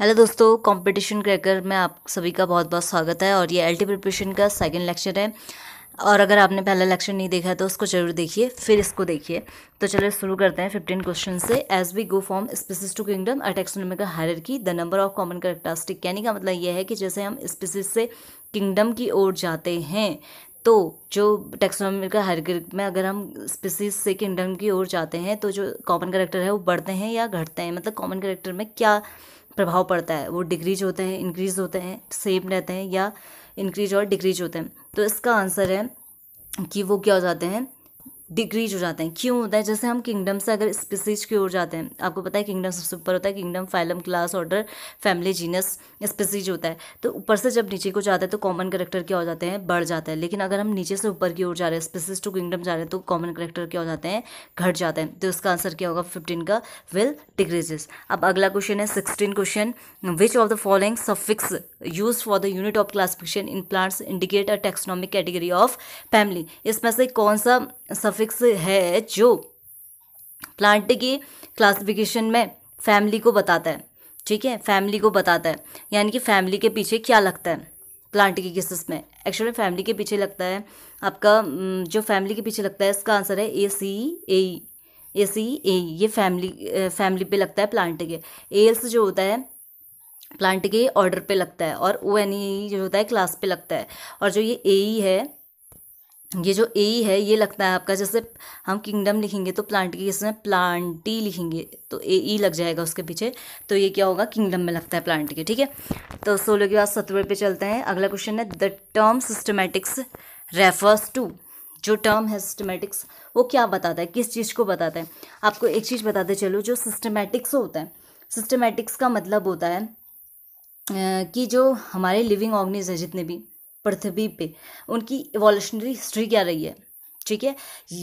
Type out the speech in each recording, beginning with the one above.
hello दोस्तों competition cracker में आप सभी का बहुत बहुत स्वागत है और ये एल प्रिपरेशन का सेकंड लेक्चर है और अगर आपने पहला लेक्चर नहीं देखा है तो उसको जरूर देखिए फिर इसको देखिए तो चलिए शुरू करते हैं फिफ्टीन क्वेश्चन से as we go from species to kingdom a taxonomy का hierarchy the number of common characteristic कहने का मतलब यह है कि जैसे हम स्पीसीज से किंगडम की ओर जाते हैं तो जो टेक्सोनॉमी का हर में अगर हम स्पीसीज से किंगडम की ओर जाते हैं तो जो कॉमन करेक्टर है वो बढ़ते हैं या घटते हैं मतलब कॉमन करेक्टर में क्या प्रभाव पड़ता है वो डिक्रीज होते हैं इंक्रीज होते हैं सेम रहते हैं या इंक्रीज और डिक्रीज होते हैं तो इसका आंसर है कि वो क्या हो जाते हैं डिग्रीज हो जाते हैं क्यों होता है जैसे हम किंगडम से अगर स्पीसीज की ओर जाते हैं आपको पता है किंगडम सबसे ऊपर होता है kingdom phylum class order family genus species होता है तो ऊपर से जब नीचे को जाते हैं तो कॉमन करेक्टर क्या हो जाते हैं बढ़ जाते हैं लेकिन अगर हम नीचे से ऊपर की ओर जा रहे हैं स्पीसीज टू किंगडम जा रहे हैं तो कॉमन करेक्टर क्या हो जाते हैं घट जाते हैं तो इसका आंसर क्या होगा फिफ्टीन का विल डिक्रीजेस अब अगला क्वेश्चन है sixteen question which of the following suffix use for the unit of classification in plants indicate a taxonomic category of family इसमें से कौन सा सफिक्स है जो प्लांट के क्लासिफिकेशन में फैमिली को बताता है ठीक है फैमिली को बताता है यानी कि फैमिली के पीछे क्या लगता है प्लांट के केसेस में एक्चुअली फैमिली के पीछे लगता है आपका जो फैमिली के पीछे लगता है इसका आंसर है ए सी ए ए सी ए ये फैमिली फैमिली पे लगता है प्लांट के एल्स जो होता है प्लांट के ऑर्डर पे लगता है और ओ एन ई जो होता है क्लास पे लगता है और जो ये ए ई e है ये जो ए है ये लगता है आपका जैसे हम किंगडम लिखेंगे तो प्लांट के इसमें प्लांटी लिखेंगे तो ए ई e लग जाएगा उसके पीछे तो ये क्या होगा किंगडम में लगता है प्लांट के ठीक है तो सोलह के बाद सत्रह पे चलते हैं अगला क्वेश्चन है the term systematics refers to जो टर्म है सिस्टमेटिक्स वो क्या बताता है किस चीज़ को बताता है आपको एक चीज़ बताते चलो जो सिस्टमेटिक्स होता है सिस्टमेटिक्स का मतलब होता है कि जो हमारे लिविंग ऑर्गनिज है जितने भी पृथ्वी पे उनकी इवोल्यूशनरी हिस्ट्री क्या रही है ठीक है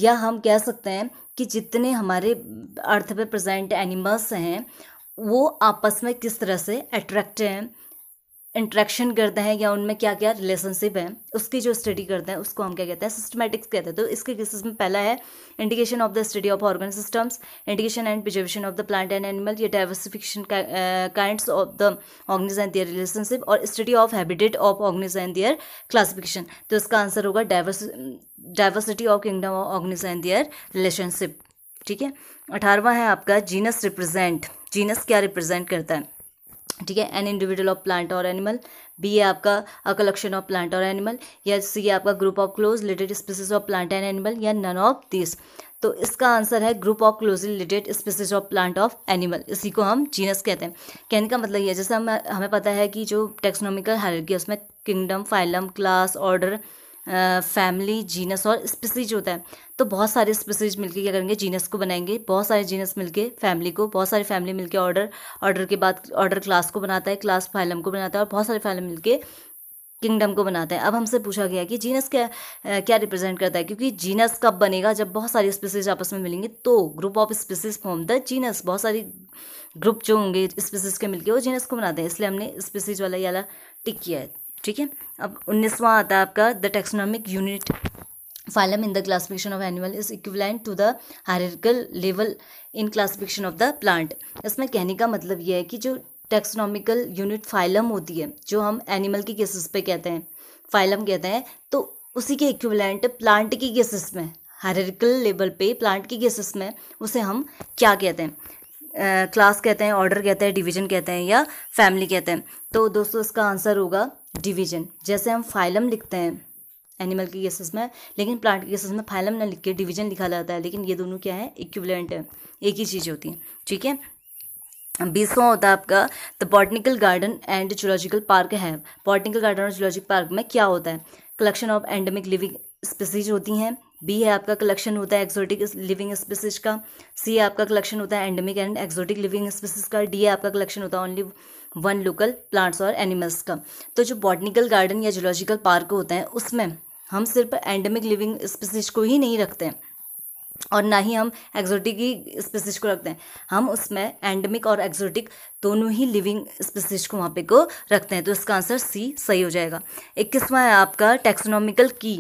या हम कह सकते हैं कि जितने हमारे अर्थ पे प्रेजेंट एनिमल्स हैं वो आपस में किस तरह से अट्रैक्ट हैं इंट्रैक्शन करते हैं या उनमें क्या क्या रिलेशनशिप है उसकी जो स्टडी करते हैं उसको हम क्या कहते हैं सिस्टमेटिक्स कहते हैं तो इसके केसेस में पहला है indication of the study of organ systems indication and preservation of the plant and animal या diversification kinds of the organisms and their relationship और study of habitat of organisms and their classification तो इसका answer होगा diverse diversity of kingdom of organisms and their relationship ठीक है अठारहवा है आपका जीनस रिप्रेजेंट जीनस क्या रिप्रेजेंट करता है ठीक है एन इंडिविजुअल ऑफ प्लांट और एनिमल बी है आपका अ कलेक्शन ऑफ प्लांट और एनिमल या सी है आपका group of close related species of plant and animal या नन ऑफ दिस तो इसका आंसर है group of closely related species of plant of animal इसी को हम जीनस कहते हैं कहने का मतलब ये है जैसे हम हमें पता है कि जो टेक्सोनॉमिकल हायरकी है उसमें kingdom phylum class order family genus और स्पीसीज होता है तो बहुत सारे स्पीसीज मिलके क्या करेंगे जीनस को बनाएंगे बहुत सारे जीनस मिलके फैमिली को बहुत सारी फैमिली मिलके ऑर्डर ऑर्डर के बाद ऑर्डर क्लास को बनाता है क्लास फाइलम को बनाता है और बहुत सारे फाइलम मिलके किंगडम को बनाते हैं अब हमसे पूछा गया कि जीनस क्या क्या रिप्रेजेंट करता है क्योंकि जीनस कब बनेगा जब बहुत सारी स्पीसीज आपस में मिलेंगे तो group of species form the genus बहुत सारी ग्रुप जो होंगे स्पीसीज के मिलके वो जीनस को बनाते हैं इसलिए हमने स्पीसीज वाला ये वाला टिक किया है ठीक है अब उन्नीसवां आता है आपका the taxonomic unit phylum in the classification of animal is equivalent to the hierarchical level in classification of the plant इसमें कहने का मतलब यह है कि जो टेक्सोनॉमिकल यूनिट फाइलम होती है जो हम एनिमल के केसेस पे कहते हैं फाइलम कहते हैं तो उसी के इक्विवेलेंट प्लांट के केसेस में हायरिकल लेवल पे प्लांट के केसेस में उसे हम क्या कहते हैं क्लास कहते हैं ऑर्डर कहते हैं डिवीजन कहते हैं या फैमिली कहते हैं तो दोस्तों इसका आंसर होगा डिवीजन जैसे हम फाइलम लिखते हैं एनिमल के केसेस में लेकिन प्लांट के केसेस में फाइलम ना लिख के डिवीजन लिखा जाता है लेकिन ये दोनों क्या है इक्विवेलेंट है एक ही चीज़ होती है ठीक है बीसवा होता है आपका the botanical garden and zoological park है बॉटनिकल गार्डन और जूलॉजिकल पार्क में क्या होता है collection of endemic living species होती हैं बी है आपका कलेक्शन होता है एक्जोटिक लिविंग स्पीसीज का सी है आपका कलेक्शन होता है endemic and exotic living species का डी है आपका कलेक्शन होता है ओनली वन लोकल प्लांट्स और एनिमल्स का तो जो बॉटनिकल गार्डन या जोलॉजिकल पार्क होते हैं उसमें हम सिर्फ एंडेमिक लिविंग स्पीसीज को ही नहीं रखते हैं और ना ही हम एक्जोटिक ही स्पीसीज को रखते हैं हम उसमें एंडमिक और एक्जोटिक दोनों ही लिविंग स्पीसीज को वहाँ पे को रखते हैं तो इसका आंसर सी सही हो जाएगा इक्कीसवा है आपका टेक्सोनॉमिकल की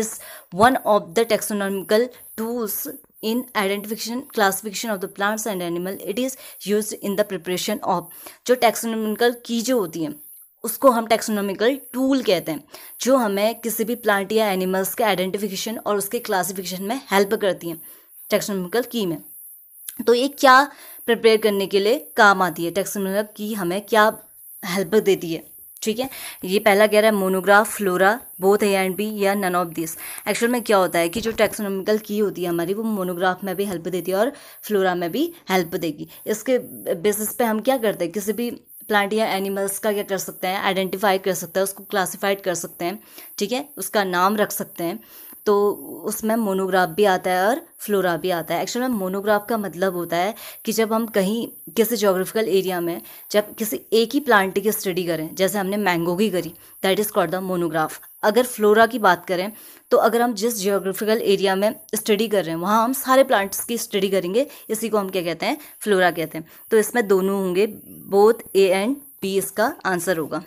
is one of the taxonomical tools in identification classification of the plants and animal it is used in the preparation of जो taxonomical की जो होती हैं उसको हम टेक्सोनॉमिकल टूल कहते हैं जो हमें किसी भी प्लांट या एनिमल्स के आइडेंटिफिकेशन और उसके क्लासिफिकेशन में हेल्प करती हैं टेक्सोनॉमिकल की में तो ये क्या प्रिपेयर करने के लिए काम आती है टेक्सोनॉमिकल की हमें क्या हेल्प देती है ठीक है ये पहला कह रहा है monograph flora both A and B या नन ऑफ दिस एक्चुअल में क्या होता है कि जो टेक्सोनॉमिकल की होती है हमारी वो मोनोग्राफ में भी हेल्प देती है और फ्लोरा में भी हेल्प देगी इसके बेसिस पे हम क्या करते हैं किसी भी प्लांट या एनिमल्स का क्या कर सकते हैं आइडेंटिफाई कर सकते हैं उसको क्लासीफाइड कर सकते हैं ठीक है उसका नाम रख सकते हैं तो उसमें मोनोग्राफ भी आता है और फ्लोरा भी आता है एक्चुअल में मोनोग्राफ का मतलब होता है कि जब हम कहीं किसी जोग्राफिकल एरिया में जब किसी एक ही प्लांट की स्टडी करें जैसे हमने मैंगो की curry that is called the monograph अगर फ्लोरा की बात करें तो अगर हम जिस जियोग्राफिकल एरिया में स्टडी कर रहे हैं वहाँ हम सारे प्लांट्स की स्टडी करेंगे इसी को हम क्या कहते हैं फ्लोरा कहते हैं तो इसमें दोनों होंगे बोथ ए एंड बी इसका आंसर होगा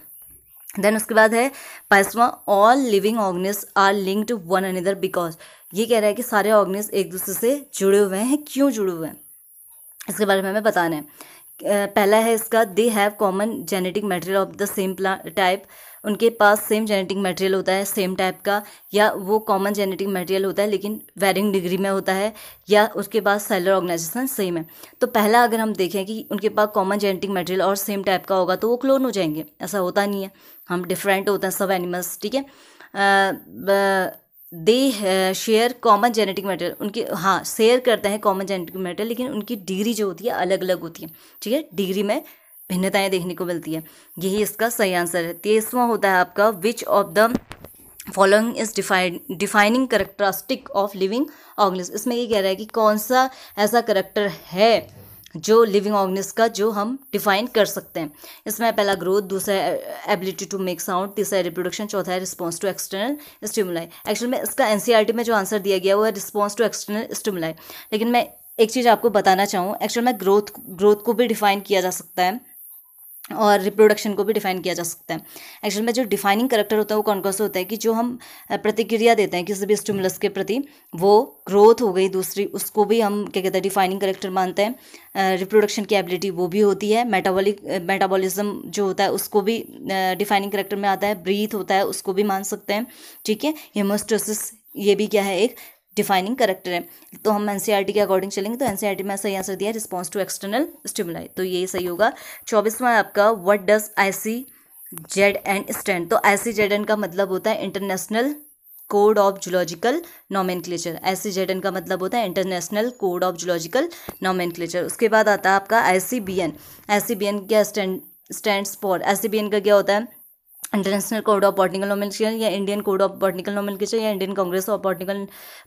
देन उसके बाद है पैसवा all living organisms are linked one another because ये कह रहा है कि सारे ऑर्गनिज एक दूसरे से जुड़े हुए हैं क्यों जुड़े हुए हैं इसके बारे में हमें बताना है पहला है इसका they have common genetic material of the same प्ला टाइप उनके पास सेम जेनेटिक मटेरियल होता है सेम टाइप का या वो कॉमन जेनेटिक मटेरियल होता है लेकिन वेरिंग डिग्री में होता है या उसके पास सेलर ऑर्गेनाइजेशन सेम है तो पहला अगर हम देखें कि उनके पास कॉमन जेनेटिक मटेरियल और सेम टाइप का होगा तो वो क्लोन हो जाएंगे ऐसा होता नहीं है हम डिफरेंट होते हैं सब एनिमल्स ठीक है they share common genetic material उनके हाँ शेयर करते हैं कॉमन जेनेटिक मटेरियल लेकिन उनकी डिग्री जो होती है अलग अलग होती है ठीक है डिग्री में भिन्नताएं देखने को मिलती है यही इसका सही आंसर है तेईसवा होता है आपका which of the following is define defining characteristic of living organism इसमें ये कह रहा है कि कौन सा ऐसा करेक्टर है जो लिविंग ऑर्गनिस का जो हम डिफाइन कर सकते हैं इसमें पहला ग्रोथ दूसरा एबिलिटी टू मेक साउंड तीसरा रिप्रोडक्शन चौथा है response to external stimuli actual में इसका एनसीईआरटी e में जो आंसर दिया गया वो है रिस्पॉन्स टू एक्सटर्नल स्टिमुलाई लेकिन मैं एक चीज़ आपको बताना चाहूँ एक्चुअल में ग्रोथ ग्रोथ को भी डिफाइन किया जा सकता है और रिप्रोडक्शन को भी डिफाइन किया जा सकता है एक्चुअल में जो डिफाइनिंग करेक्टर होता है वो कौन कौन सा होता है कि जो हम प्रतिक्रिया देते हैं किसी भी स्टिमुलस के प्रति वो ग्रोथ हो गई दूसरी उसको भी हम क्या कहते हैं डिफाइनिंग करेक्टर मानते हैं रिप्रोडक्शन की एबिलिटी वो भी होती है मेटाबॉलिक मेटाबॉलिज्म जो होता है उसको भी डिफाइनिंग करेक्टर में आता है ब्रीथ होता है उसको भी मान सकते हैं ठीक है हेमोस्टोसिस ये भी क्या है एक डिफाइनिंग करेक्टर है तो हम एन e के अकॉर्डिंग चलेंगे तो एन e में सही आंसर दिया रिस्पॉन्स टू एक्सटर्नल स्टिमुलाई तो यही सही होगा चौबीसवा आपका what does I C Z N stand तो आई सी जेड एन का मतलब होता है international code of zoological nomenclature I Z N का मतलब होता है international code of zoological nomenclature उसके बाद आता है आपका I C B N I C B N क्या stand stand for I C B N का क्या होता है international code of botanical nomenclature या Indian code of botanical nomenclature या Indian congress of botanical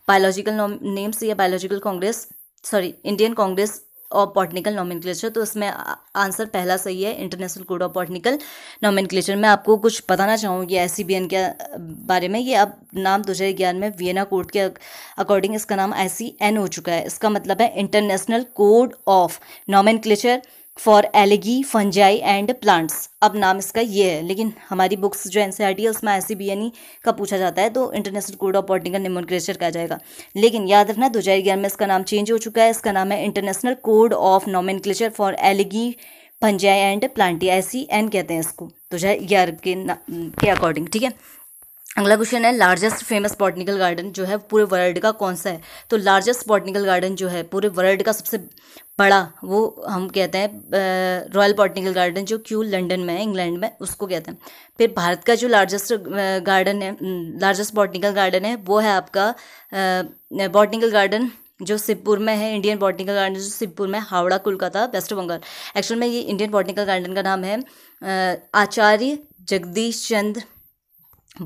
biological names या biological congress sorry Indian congress of botanical nomenclature तो इसमें answer पहला सही है international code of botanical nomenclature मैं आपको कुछ बताना चाहूँगी एस सी बी एन के बारे में ये अब नाम दो हज़ार ग्यारह में वियना कोड के अकॉर्डिंग इसका नाम आई सी एन हो चुका है इसका मतलब है international code of nomenclature for algae fungi and plants अब नाम इसका ये है लेकिन हमारी बुक्स जो एन सी आर टी है उसमें आई सी का पूछा जाता है तो international code of botanical nomenclature कहा जाएगा लेकिन याद रखना दो हज़ार ग्यारह में इसका नाम चेंज हो चुका है इसका नाम है international code of nomen for algae fungi and plantae I C N कहते हैं इसको दो हज़ार ग्यारह के के अकॉर्डिंग ठीक है अगला क्वेश्चन है लार्जेस्ट फेमस बॉटनिकल गार्डन जो है पूरे वर्ल्ड का कौन सा है तो लार्जेस्ट बॉटनिकल गार्डन जो है पूरे वर्ल्ड का सबसे बड़ा वो हम कहते हैं रॉयल बॉटनिकल गार्डन जो क्यों लंडन में है इंग्लैंड में उसको कहते हैं फिर भारत का जो लार्जेस्ट गार्डन है लार्जेस्ट बॉटनिकल गार्डन है वो है आपका बॉटनिकल गार्डन जो सिपुर में है इंडियन बॉटनिकल गार्डन जो सिपुर में हावड़ा कोलकाता वेस्ट बंगाल एक्चुअल में ये इंडियन बॉटनिकल गार्डन का नाम है Acharya Jagadish Chandra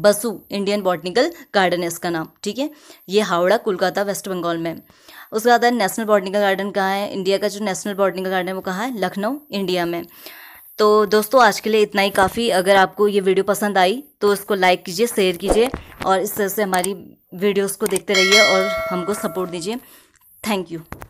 Bose Indian botanical garden है इसका नाम ठीक है ये हावड़ा कोलकाता वेस्ट बंगाल में उसके बाद है नेशनल बॉटनिकल गार्डन कहाँ है इंडिया का जो नेशनल बॉटनिकल गार्डन है वो कहाँ है लखनऊ इंडिया में तो दोस्तों आज के लिए इतना ही काफ़ी अगर आपको ये वीडियो पसंद आई तो इसको लाइक कीजिए शेयर कीजिए और इस तरह से हमारी वीडियोज़ को देखते रहिए और हमको सपोर्ट दीजिए थैंक यू